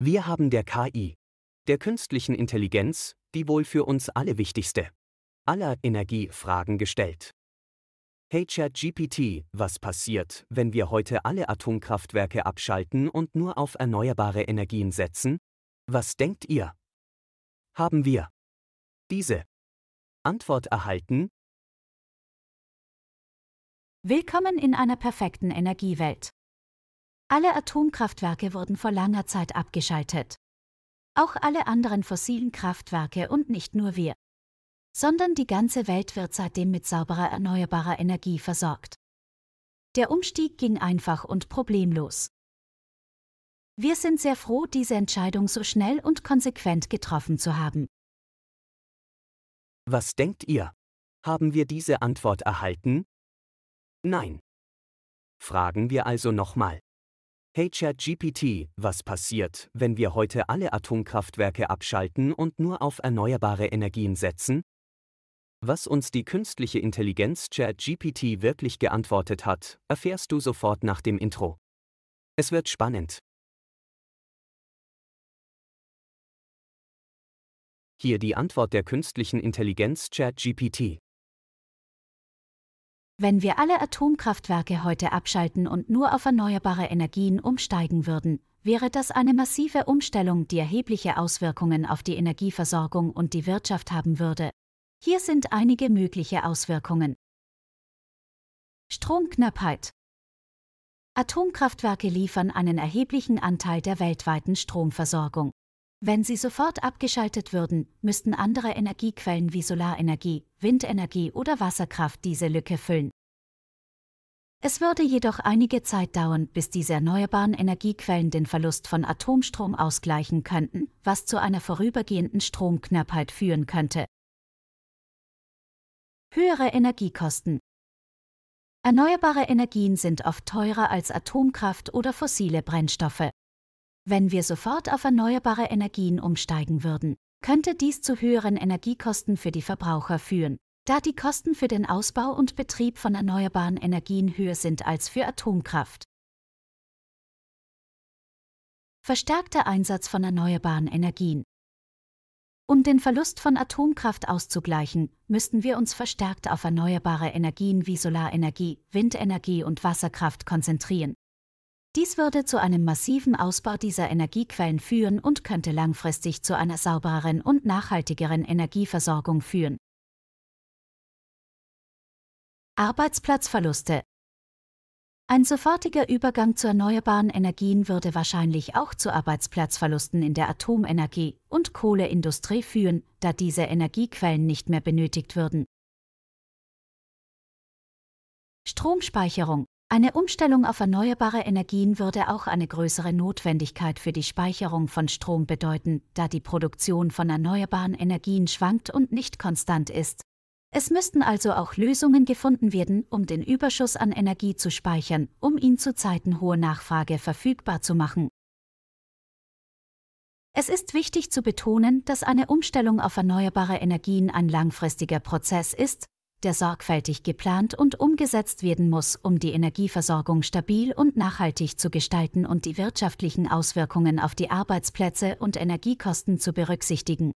Wir haben der KI, der künstlichen Intelligenz, die wohl für uns alle wichtigste aller Energiefragen gestellt. Hey ChatGPT, was passiert, wenn wir heute alle Atomkraftwerke abschalten und nur auf erneuerbare Energien setzen? Was denkt ihr? Haben wir diese Antwort erhalten? Willkommen in einer perfekten Energiewelt. Alle Atomkraftwerke wurden vor langer Zeit abgeschaltet. Auch alle anderen fossilen Kraftwerke und nicht nur wir. Sondern die ganze Welt wird seitdem mit sauberer erneuerbarer Energie versorgt. Der Umstieg ging einfach und problemlos. Wir sind sehr froh, diese Entscheidung so schnell und konsequent getroffen zu haben. Was denkt ihr? Haben wir diese Antwort erhalten? Nein. Fragen wir also nochmal. Hey ChatGPT, was passiert, wenn wir heute alle Atomkraftwerke abschalten und nur auf erneuerbare Energien setzen? Was uns die künstliche Intelligenz ChatGPT wirklich geantwortet hat, erfährst du sofort nach dem Intro. Es wird spannend. Hier die Antwort der künstlichen Intelligenz ChatGPT. Wenn wir alle Atomkraftwerke heute abschalten und nur auf erneuerbare Energien umsteigen würden, wäre das eine massive Umstellung, die erhebliche Auswirkungen auf die Energieversorgung und die Wirtschaft haben würde. Hier sind einige mögliche Auswirkungen. Stromknappheit Atomkraftwerke liefern einen erheblichen Anteil der weltweiten Stromversorgung. Wenn sie sofort abgeschaltet würden, müssten andere Energiequellen wie Solarenergie, Windenergie oder Wasserkraft diese Lücke füllen. Es würde jedoch einige Zeit dauern, bis diese erneuerbaren Energiequellen den Verlust von Atomstrom ausgleichen könnten, was zu einer vorübergehenden Stromknappheit führen könnte. Höhere Energiekosten Erneuerbare Energien sind oft teurer als Atomkraft oder fossile Brennstoffe. Wenn wir sofort auf erneuerbare Energien umsteigen würden, könnte dies zu höheren Energiekosten für die Verbraucher führen, da die Kosten für den Ausbau und Betrieb von erneuerbaren Energien höher sind als für Atomkraft. Verstärkter Einsatz von erneuerbaren Energien. Um den Verlust von Atomkraft auszugleichen, müssten wir uns verstärkt auf erneuerbare Energien wie Solarenergie, Windenergie und Wasserkraft konzentrieren, dies würde zu einem massiven Ausbau dieser Energiequellen führen und könnte langfristig zu einer saubereren und nachhaltigeren Energieversorgung führen. Arbeitsplatzverluste ein sofortiger Übergang zu erneuerbaren Energien würde wahrscheinlich auch zu Arbeitsplatzverlusten in der Atomenergie und Kohleindustrie führen, da diese Energiequellen nicht mehr benötigt würden. Stromspeicherung eine Umstellung auf erneuerbare Energien würde auch eine größere Notwendigkeit für die Speicherung von Strom bedeuten, da die Produktion von erneuerbaren Energien schwankt und nicht konstant ist. Es müssten also auch Lösungen gefunden werden, um den Überschuss an Energie zu speichern, um ihn zu Zeiten hoher Nachfrage verfügbar zu machen. Es ist wichtig zu betonen, dass eine Umstellung auf erneuerbare Energien ein langfristiger Prozess ist, der sorgfältig geplant und umgesetzt werden muss, um die Energieversorgung stabil und nachhaltig zu gestalten und die wirtschaftlichen Auswirkungen auf die Arbeitsplätze und Energiekosten zu berücksichtigen.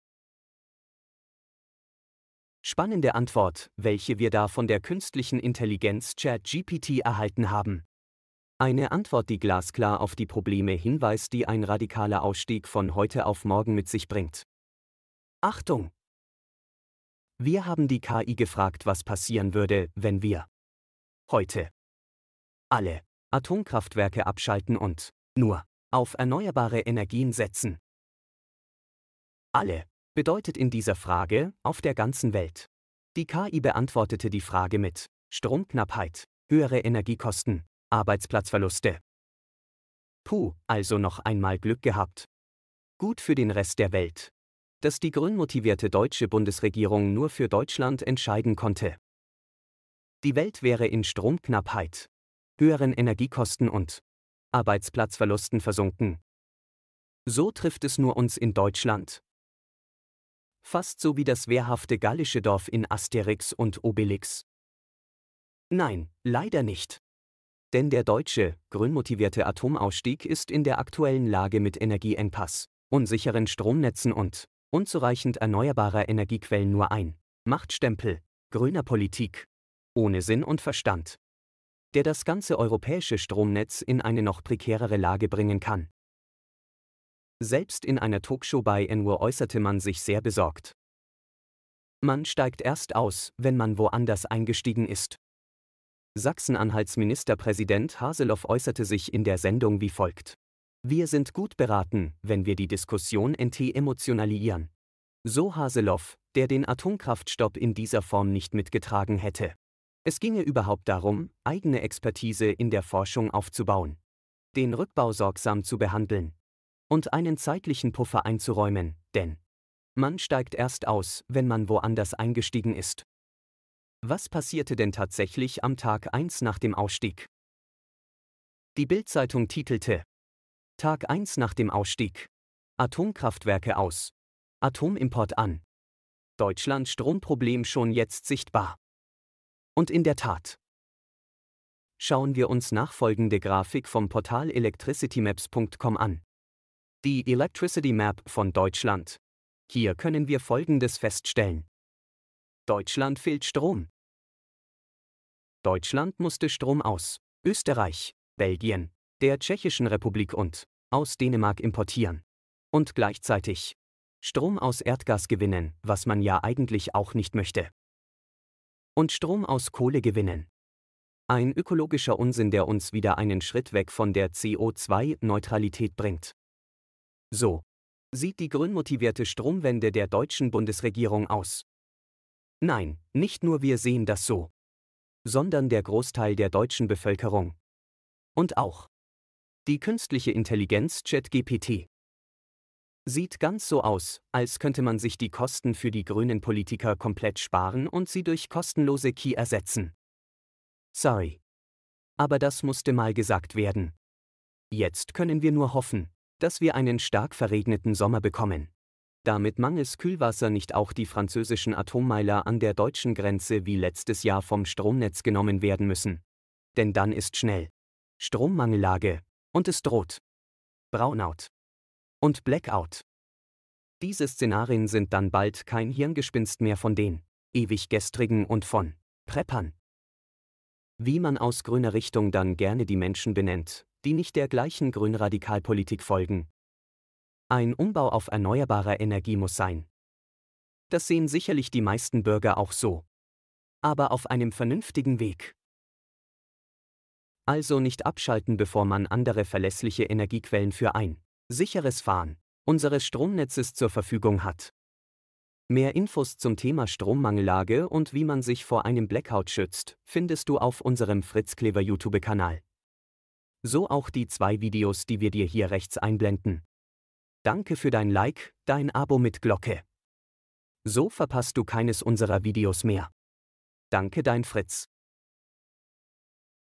Spannende Antwort, welche wir da von der künstlichen Intelligenz ChatGPT erhalten haben. Eine Antwort, die glasklar auf die Probleme hinweist, die ein radikaler Ausstieg von heute auf morgen mit sich bringt. Achtung, wir haben die KI gefragt, was passieren würde, wenn wir heute alle Atomkraftwerke abschalten und nur auf erneuerbare Energien setzen. Alle bedeutet in dieser Frage auf der ganzen Welt. Die KI beantwortete die Frage mit Stromknappheit, höhere Energiekosten, Arbeitsplatzverluste. Puh, also noch einmal Glück gehabt. Gut für den Rest der Welt, dass die grünmotivierte deutsche Bundesregierung nur für Deutschland entscheiden konnte. Die Welt wäre in Stromknappheit, höheren Energiekosten und Arbeitsplatzverlusten versunken. So trifft es nur uns in Deutschland. Fast so wie das wehrhafte gallische Dorf in Asterix und Obelix. Nein, leider nicht. Denn der deutsche, grünmotivierte Atomausstieg ist in der aktuellen Lage mit Energieengpass, unsicheren Stromnetzen und Unzureichend erneuerbarer Energiequellen nur ein. Machtstempel. Grüner Politik. Ohne Sinn und Verstand. Der das ganze europäische Stromnetz in eine noch prekärere Lage bringen kann. Selbst in einer Talkshow bei Enwur äußerte man sich sehr besorgt. Man steigt erst aus, wenn man woanders eingestiegen ist. Sachsen-Anhalts Ministerpräsident Haseloff äußerte sich in der Sendung wie folgt. Wir sind gut beraten, wenn wir die Diskussion entemotionalisieren. So Haseloff, der den Atomkraftstopp in dieser Form nicht mitgetragen hätte. Es ginge überhaupt darum, eigene Expertise in der Forschung aufzubauen, den Rückbau sorgsam zu behandeln und einen zeitlichen Puffer einzuräumen, denn man steigt erst aus, wenn man woanders eingestiegen ist. Was passierte denn tatsächlich am Tag 1 nach dem Ausstieg? Die Bildzeitung titelte Tag 1 nach dem Ausstieg. Atomkraftwerke aus. Atomimport an. Deutschland Stromproblem schon jetzt sichtbar. Und in der Tat. Schauen wir uns nachfolgende Grafik vom Portal electricitymaps.com an. Die Electricity Map von Deutschland. Hier können wir Folgendes feststellen. Deutschland fehlt Strom. Deutschland musste Strom aus. Österreich, Belgien, der Tschechischen Republik und aus Dänemark importieren. Und gleichzeitig Strom aus Erdgas gewinnen, was man ja eigentlich auch nicht möchte. Und Strom aus Kohle gewinnen. Ein ökologischer Unsinn, der uns wieder einen Schritt weg von der CO2-Neutralität bringt. So sieht die grünmotivierte Stromwende der deutschen Bundesregierung aus. Nein, nicht nur wir sehen das so, sondern der Großteil der deutschen Bevölkerung. Und auch die künstliche Intelligenz ChatGPT sieht ganz so aus, als könnte man sich die Kosten für die grünen Politiker komplett sparen und sie durch kostenlose Key ersetzen. Sorry. Aber das musste mal gesagt werden. Jetzt können wir nur hoffen, dass wir einen stark verregneten Sommer bekommen. Damit mangels Kühlwasser nicht auch die französischen Atommeiler an der deutschen Grenze wie letztes Jahr vom Stromnetz genommen werden müssen. Denn dann ist schnell Strommangellage und es droht Brownout und Blackout. Diese Szenarien sind dann bald kein Hirngespinst mehr von den ewiggestrigen und von Preppern. Wie man aus grüner Richtung dann gerne die Menschen benennt, die nicht der gleichen Grünradikalpolitik folgen. Ein Umbau auf erneuerbare Energie muss sein. Das sehen sicherlich die meisten Bürger auch so. Aber auf einem vernünftigen Weg also nicht abschalten, bevor man andere verlässliche Energiequellen für ein sicheres Fahren unseres Stromnetzes zur Verfügung hat. Mehr Infos zum Thema Strommangellage und wie man sich vor einem Blackout schützt, findest du auf unserem Fritz Klever YouTube-Kanal. So auch die zwei Videos, die wir dir hier rechts einblenden. Danke für dein Like, dein Abo mit Glocke. So verpasst du keines unserer Videos mehr. Danke dein Fritz.